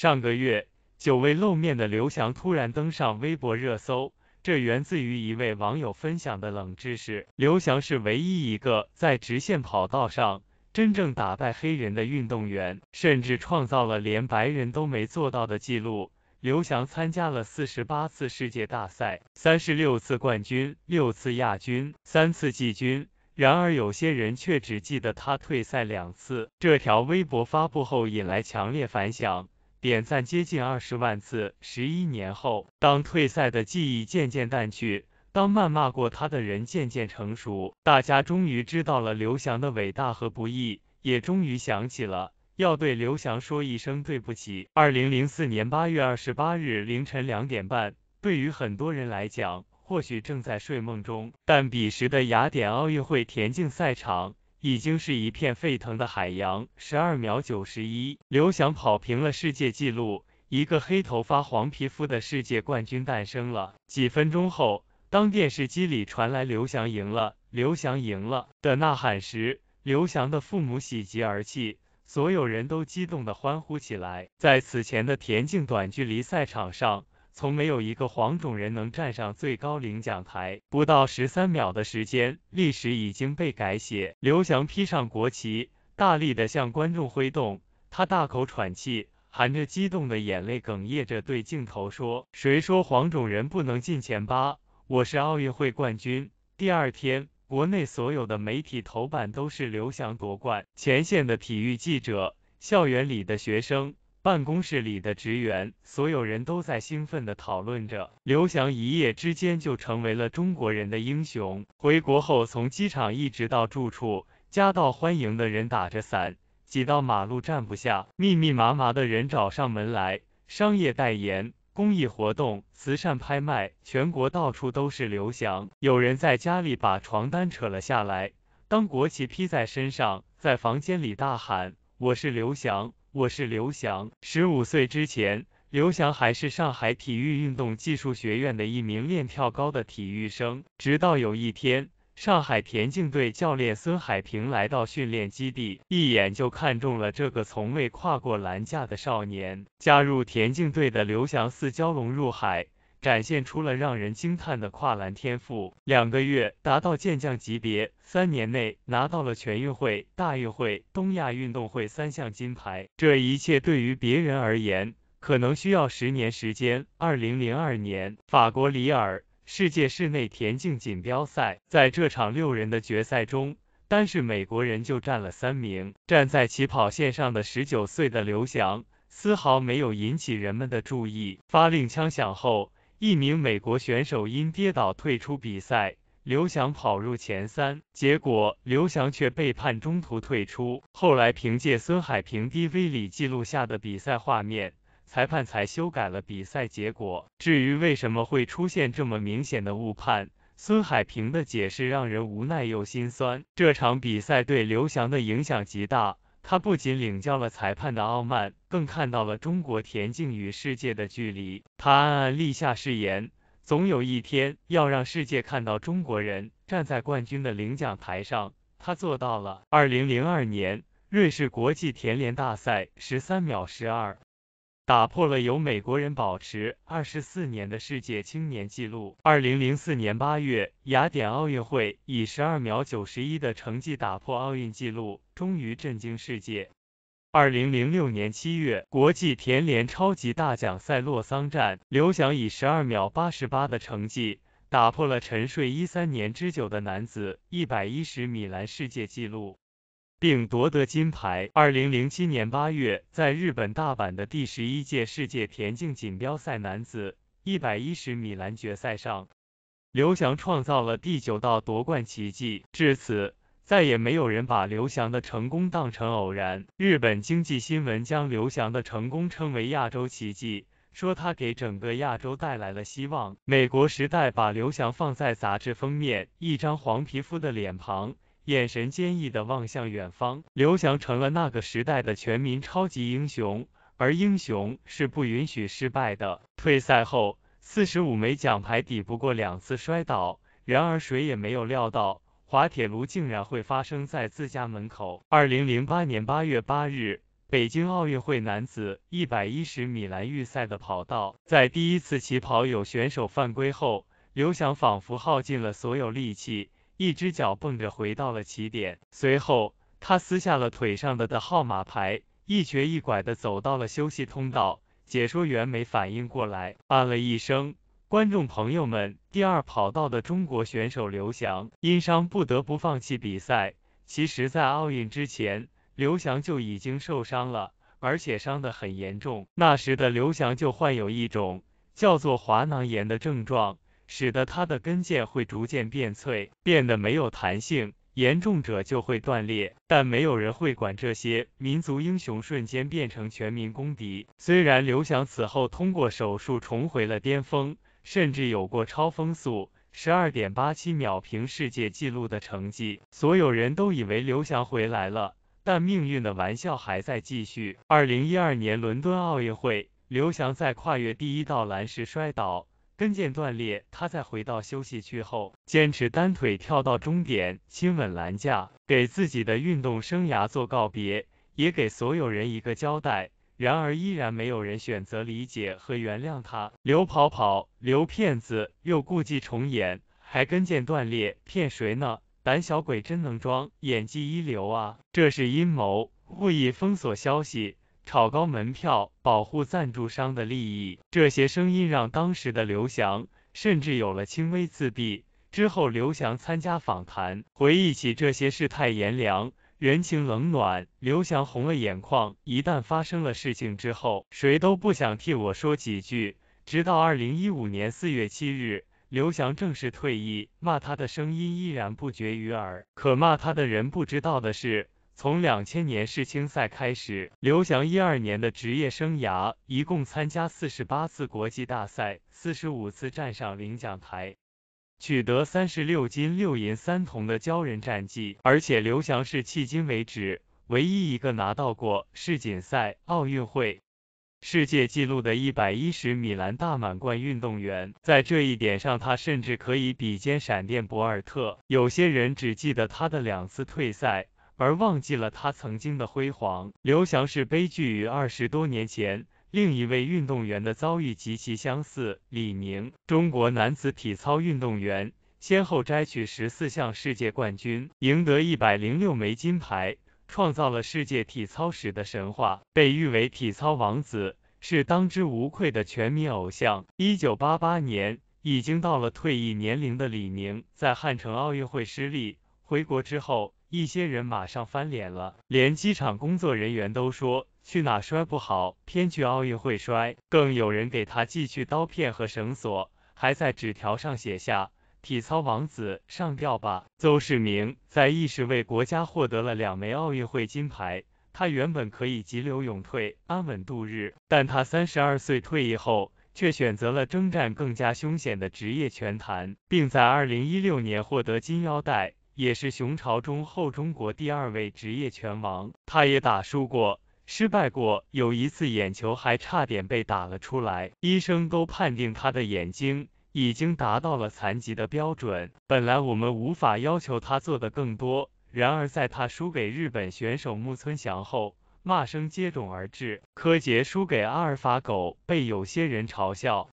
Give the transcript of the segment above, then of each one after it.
上个月，久未露面的刘翔突然登上微博热搜，这源自于一位网友分享的冷知识：刘翔是唯一一个在直线跑道上真正打败黑人的运动员，甚至创造了连白人都没做到的记录。刘翔参加了四十八次世界大赛，三十六次冠军，六次亚军，三次季军。然而，有些人却只记得他退赛两次。这条微博发布后，引来强烈反响。点赞接近二十万次。十一年后，当退赛的记忆渐渐淡去，当谩骂过他的人渐渐成熟，大家终于知道了刘翔的伟大和不易，也终于想起了要对刘翔说一声对不起。二零零四年八月二十八日凌晨两点半，对于很多人来讲，或许正在睡梦中，但彼时的雅典奥运会田径赛场。已经是一片沸腾的海洋。十二秒九十一，刘翔跑平了世界纪录，一个黑头发、黄皮肤的世界冠军诞生了。几分钟后，当电视机里传来“刘翔赢了，刘翔赢了”的呐喊时，刘翔的父母喜极而泣，所有人都激动的欢呼起来。在此前的田径短距离赛场上，从没有一个黄种人能站上最高领奖台。不到十三秒的时间，历史已经被改写。刘翔披上国旗，大力的向观众挥动，他大口喘气，含着激动的眼泪，哽咽着对镜头说：“谁说黄种人不能进前八？我是奥运会冠军！”第二天，国内所有的媒体头版都是刘翔夺冠。前线的体育记者，校园里的学生。办公室里的职员，所有人都在兴奋的讨论着。刘翔一夜之间就成为了中国人的英雄。回国后，从机场一直到住处，夹道欢迎的人打着伞，挤到马路站不下，密密麻麻的人找上门来。商业代言、公益活动、慈善拍卖，全国到处都是刘翔。有人在家里把床单扯了下来，当国旗披在身上，在房间里大喊：“我是刘翔。”我是刘翔，十五岁之前，刘翔还是上海体育运动技术学院的一名练跳高的体育生。直到有一天，上海田径队教练孙海平来到训练基地，一眼就看中了这个从未跨过栏架的少年，加入田径队的刘翔似蛟龙入海。展现出了让人惊叹的跨栏天赋，两个月达到健将级别，三年内拿到了全运会、大运会、东亚运动会三项金牌。这一切对于别人而言，可能需要十年时间。二零零二年，法国里尔世界室内田径锦标赛，在这场六人的决赛中，单是美国人就占了三名。站在起跑线上的十九岁的刘翔，丝毫没有引起人们的注意。发令枪响后，一名美国选手因跌倒退出比赛，刘翔跑入前三，结果刘翔却被判中途退出。后来凭借孙海平 DV 里记录下的比赛画面，裁判才修改了比赛结果。至于为什么会出现这么明显的误判，孙海平的解释让人无奈又心酸。这场比赛对刘翔的影响极大。他不仅领教了裁判的傲慢，更看到了中国田径与世界的距离。他暗暗立下誓言，总有一天要让世界看到中国人站在冠军的领奖台上。他做到了。二零零二年瑞士国际田联大赛，十三秒十二。打破了由美国人保持二十四年的世界青年纪录。二零零四年八月，雅典奥运会以十二秒九十一的成绩打破奥运纪录，终于震惊世界。二零零六年七月，国际田联超级大奖赛洛桑站，刘翔以十二秒八十八的成绩打破了沉睡一三年之久的男子一百一十米栏世界纪录。并夺得金牌。2007年8月，在日本大阪的第十一届世界田径锦标赛男子110米栏决赛上，刘翔创造了第九道夺冠奇迹。至此，再也没有人把刘翔的成功当成偶然。日本经济新闻将刘翔的成功称为亚洲奇迹，说他给整个亚洲带来了希望。美国时代把刘翔放在杂志封面，一张黄皮肤的脸庞。眼神坚毅地望向远方，刘翔成了那个时代的全民超级英雄。而英雄是不允许失败的。退赛后，四十五枚奖牌抵不过两次摔倒。然而，谁也没有料到，滑铁卢竟然会发生在自家门口。二零零八年八月八日，北京奥运会男子一百一十米栏预赛的跑道，在第一次起跑有选手犯规后，刘翔仿佛耗尽了所有力气。一只脚蹦着回到了起点，随后他撕下了腿上的的号码牌，一瘸一拐的走到了休息通道。解说员没反应过来，啊了一声。观众朋友们，第二跑道的中国选手刘翔因伤不得不放弃比赛。其实，在奥运之前，刘翔就已经受伤了，而且伤得很严重。那时的刘翔就患有一种叫做滑囊炎的症状。使得他的跟腱会逐渐变脆，变得没有弹性，严重者就会断裂。但没有人会管这些，民族英雄瞬间变成全民公敌。虽然刘翔此后通过手术重回了巅峰，甚至有过超风速十二点八七秒平世界纪录的成绩，所有人都以为刘翔回来了。但命运的玩笑还在继续。二零一二年伦敦奥运会，刘翔在跨越第一道栏时摔倒。跟腱断裂，他在回到休息区后，坚持单腿跳到终点，亲吻栏架，给自己的运动生涯做告别，也给所有人一个交代。然而依然没有人选择理解和原谅他。刘跑跑，刘骗子又故伎重演，还跟腱断裂，骗谁呢？胆小鬼真能装，演技一流啊，这是阴谋，故意封锁消息。炒高门票，保护赞助商的利益，这些声音让当时的刘翔甚至有了轻微自闭。之后，刘翔参加访谈，回忆起这些世态炎凉、人情冷暖，刘翔红了眼眶。一旦发生了事情之后，谁都不想替我说几句。直到二零一五年四月七日，刘翔正式退役，骂他的声音依然不绝于耳。可骂他的人不知道的是。从两千年世青赛开始，刘翔一二年的职业生涯一共参加四十八次国际大赛，四十五次站上领奖台，取得三十六金六银三铜的骄人战绩。而且刘翔是迄今为止唯一一个拿到过世锦赛、奥运会、世界纪录的一百一十米栏大满贯运动员，在这一点上，他甚至可以比肩闪电博尔特。有些人只记得他的两次退赛。而忘记了他曾经的辉煌。刘翔是悲剧，与二十多年前另一位运动员的遭遇极其相似。李宁，中国男子体操运动员，先后摘取十四项世界冠军，赢得一百零六枚金牌，创造了世界体操史的神话，被誉为体操王子，是当之无愧的全民偶像。一九八八年，已经到了退役年龄的李宁，在汉城奥运会失利，回国之后。一些人马上翻脸了，连机场工作人员都说去哪摔不好，偏去奥运会摔。更有人给他寄去刀片和绳索，还在纸条上写下“体操王子，上吊吧”。邹市明在意识为国家获得了两枚奥运会金牌，他原本可以急流勇退，安稳度日，但他三十二岁退役后，却选择了征战更加凶险的职业拳坛，并在二零一六年获得金腰带。也是雄朝中后中国第二位职业拳王，他也打输过，失败过，有一次眼球还差点被打了出来，医生都判定他的眼睛已经达到了残疾的标准。本来我们无法要求他做的更多，然而在他输给日本选手木村翔后，骂声接踵而至。柯洁输给阿尔法狗，被有些人嘲笑。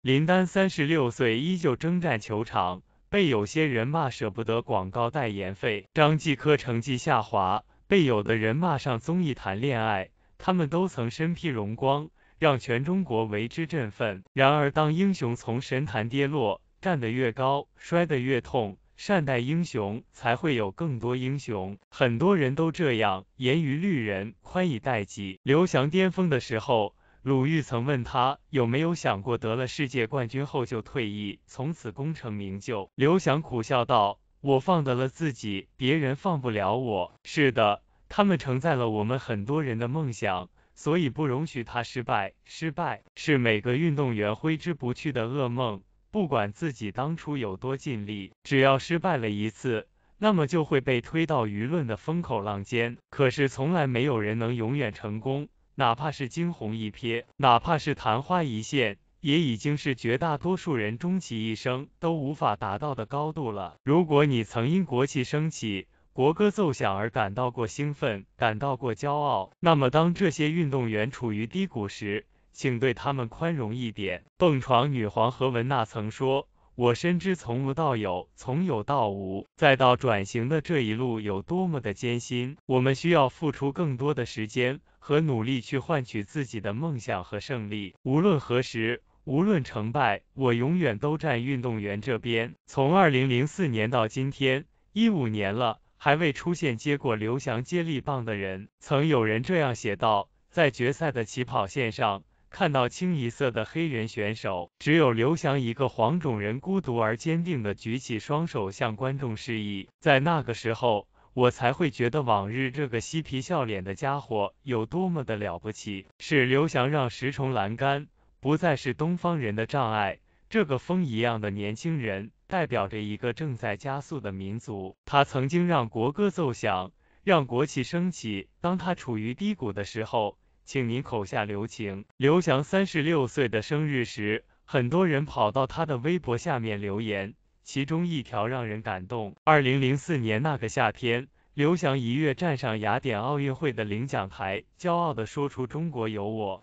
林丹三十六岁依旧征战球场。被有些人骂舍不得广告代言费，张继科成绩下滑，被有的人骂上综艺谈恋爱，他们都曾身披荣光，让全中国为之振奋。然而，当英雄从神坛跌落，站得越高，摔得越痛。善待英雄，才会有更多英雄。很多人都这样，严于律人，宽以待己。刘翔巅峰的时候。鲁豫曾问他有没有想过得了世界冠军后就退役，从此功成名就。刘翔苦笑道：“我放得了自己，别人放不了我。”是的，他们承载了我们很多人的梦想，所以不容许他失败。失败是每个运动员挥之不去的噩梦。不管自己当初有多尽力，只要失败了一次，那么就会被推到舆论的风口浪尖。可是从来没有人能永远成功。哪怕是惊鸿一瞥，哪怕是昙花一现，也已经是绝大多数人终其一生都无法达到的高度了。如果你曾因国旗升起、国歌奏响而感到过兴奋，感到过骄傲，那么当这些运动员处于低谷时，请对他们宽容一点。蹦床女皇何雯娜曾说。我深知从无到有，从有到无，再到转型的这一路有多么的艰辛，我们需要付出更多的时间和努力去换取自己的梦想和胜利。无论何时，无论成败，我永远都站运动员这边。从二零零四年到今天一五年了，还未出现接过刘翔接力棒的人。曾有人这样写道：在决赛的起跑线上。看到清一色的黑人选手，只有刘翔一个黄种人，孤独而坚定的举起双手向观众示意。在那个时候，我才会觉得往日这个嬉皮笑脸的家伙有多么的了不起。是刘翔让十重栏杆不再是东方人的障碍，这个风一样的年轻人代表着一个正在加速的民族。他曾经让国歌奏响，让国旗升起。当他处于低谷的时候，请您口下留情。刘翔三十六岁的生日时，很多人跑到他的微博下面留言，其中一条让人感动。二零零四年那个夏天，刘翔一跃站上雅典奥运会的领奖台，骄傲的说出“中国有我，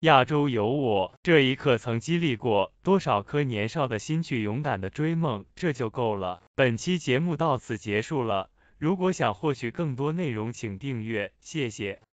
亚洲有我”，这一刻曾激励过多少颗年少的心去勇敢的追梦，这就够了。本期节目到此结束了，如果想获取更多内容，请订阅，谢谢。